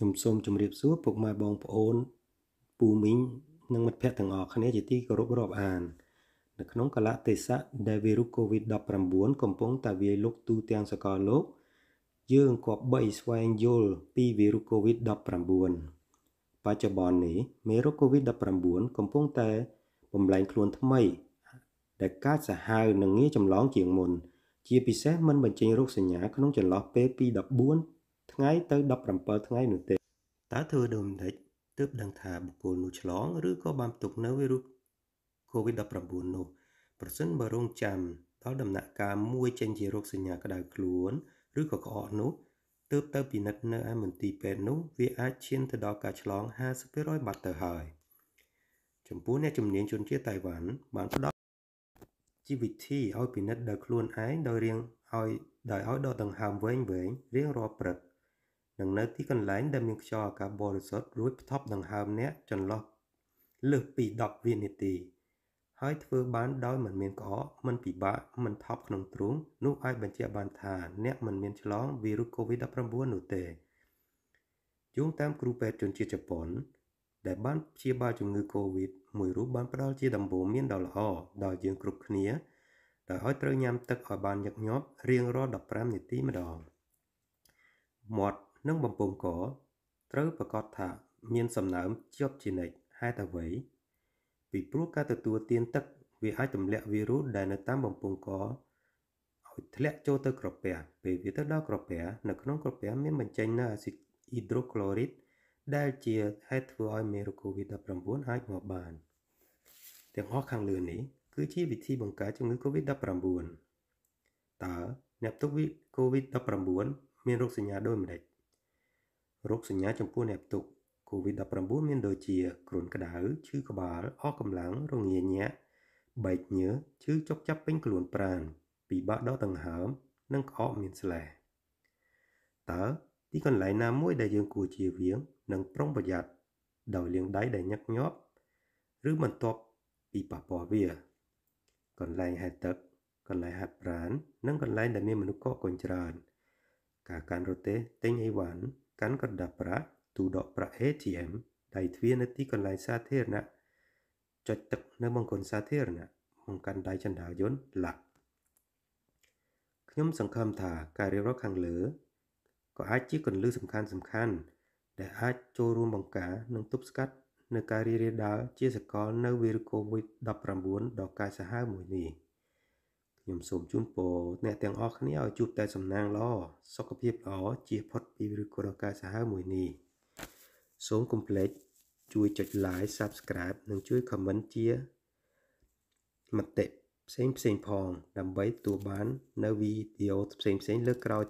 ខ្ញុំសូមជម្រាបសួរពុកម៉ែបងប្អូនពូមីងនិងមិត្តភ័ក្តិទាំងអស់គ្នាជាទីគោរពរាប់អាននៅក្នុងកលៈទេសៈដែលវីរុស COVID-19 កំពុងតែវាយលុកទូទាំងសកលលោកយើងគប្បីស្វែងយល់ពីវីរុស COVID-19 បច្ចុប្បន្ននេះមេរោគ COVID-19 កំពុងតែបំលែងខ្លួនថ្មី ដែលកើតសាហាវនិងងាយចម្លងជាងមុន ជាពិសេសមិនបញ្ចេញរោគសញ្ញាក្នុងចន្លោះពេលពី14ថ្ងៃទៅ17ថ្ងៃនោះទេតើធ្វើដូចម្តេចទើបដឹងថាបុគ្គលនោះឆ្លងឬក៏បានផ្ទុកនៅវីរុស COVID-19 នោះ ប្រសិនបើរងចាំដល់ដំណាក់កាលមួយចេញជារោគសញ្ញាក្តៅខ្លួន ឬក៏ក្អកនោះទើបទៅពិនិត្យនៅឯមន្ទីរពេទ្យនោះវាអាចឈានទៅដល់ការឆ្លង50%បាត់ទៅហើយចំពោះអ្នកជំនាញជនជាតិតៃវ៉ាន់បានផ្ដល់ជីវវិធីឲ្យពិនិត្យដល់ខ្លួនឯងដោយរៀងឲ្យដោយឲ្យដកដង្ហើមវែងវែងរៀងរាល់ព្រឹកនិងនៅទីកន្លែងដែលមានខ្យល់អាកាសបរិសុទ្ធរួចផ្ទប់ដង្ហើមអ្នកចន្លោះលើសពី10វិនាទីហើយធ្វើបាន ដោយមិនមានក្អកមិនពិបាកមិនថប់ក្នុងទ្រូងនោះអាចបញ្ជាក់បានថាអ្នកមិនមានឆ្លងវីរុស COVID-19 នោះទេយោងតាមគ្រូពេទ្យជនជាតិជប៉ុនដែលបានព្យាបាលជំងឺ COVID មួយរូបបានផ្ដល់ជាដំបូន្មានដ៏ល្អដល់យើងគ្រប់គ្នាដោយឲ្យត្រូវញ៉ាំទឹកឲ្យបានញឹកញាប់រៀងរាល់15នាទីម្ដងមាត់និងបំពង់កត្រូវប្រកាសថាមានសំណើមជាប់ជានិច្ចហេតុអ្វីពីព្រោះការទទួលទាន ទឹកវាអាចទម្លាក់វីរុសដែលនៅតាមបំពង់កឲ្យធ្លាក់ចូលទៅក្រពះពេលវាទៅដល់ក្រពះនៅក្នុងក្រពះមានបញ្ចេញនូវអាស៊ីតអ៊ីដ្រូក្លូរីតដែលជាហេតុធ្វើឲ្យមេរោគ COVID-19 អាចងាប់បានទាំងអស់ខាងលើនេះគឺជាវិធីបង្ការជំងឺ COVID-19 តើអ្នកផ្ទុក COVID-19 មានរោគសញ្ញាដូចម្តេចរោគសញ្ញាចំពោះអ្នកផ្ទុក COVID-19 មានដូចជាគ្រុនក្តៅឈឺក្បាលអស់កម្លាំងរងាញាក់បែកញើសឈឺចុកចាប់ពេញខ្លួនប្រាណពិបាកដកដង្ហើម និងក្អកមានស្លេសតើទីកន្លែងណាមួយដែលយើងគួរជៀសវាងនិងប្រុងប្រយ័ត្នដោយលាងដៃដែលញឹកញាប់ឬបន្ទាប់ពីប៉ះពាល់វា កន្លែងហែលទឹកកន្លែងហាត់ប្រាណនិងកន្លែងដែលមានមនុស្សកកកុញច្រើន ការកាន់រទេះទិញអីវ៉ាន់កាន់កណ្ដាប់ប្រាក់ទូដកប្រាក់ ATM ដៃទ្វារនៅទីកន្លែងសាធារណៈចុចទឹកនៅមង្គលសាធារណៈបង្កាន់ដៃចណ្ដាលយន្តឡាក់ខ្ញុំសង្ឃឹមថាការរៀបរាប់ខាងលើក៏អាចជាកន្លឹះសំខាន់សំខាន់ដែលអាចចូលរួមបង្ការនិងទប់ស្កាត់នៅការរីរាលដាលជាសកលនៅវីរុសកូវីដ -19 ដ៏កាចសាហាវមួយនេះ។ខ្ញុំសូមជូនពរអ្នកទាំងអស់គ្នាឲ្យជួបតែសំណាងល្អសុខភាពល្អជៀសផុតពីឬគ្រោះកាយសាហាវមួយនេះសូមកុំភ្លេចជួយចុច like subscribe និងជួយ comment ជាមតិផ្សេងផ្សេងផង ដើម្បីទទួលបាននៅវីដេអូផ្សេងផ្សេងលើកក្រោយ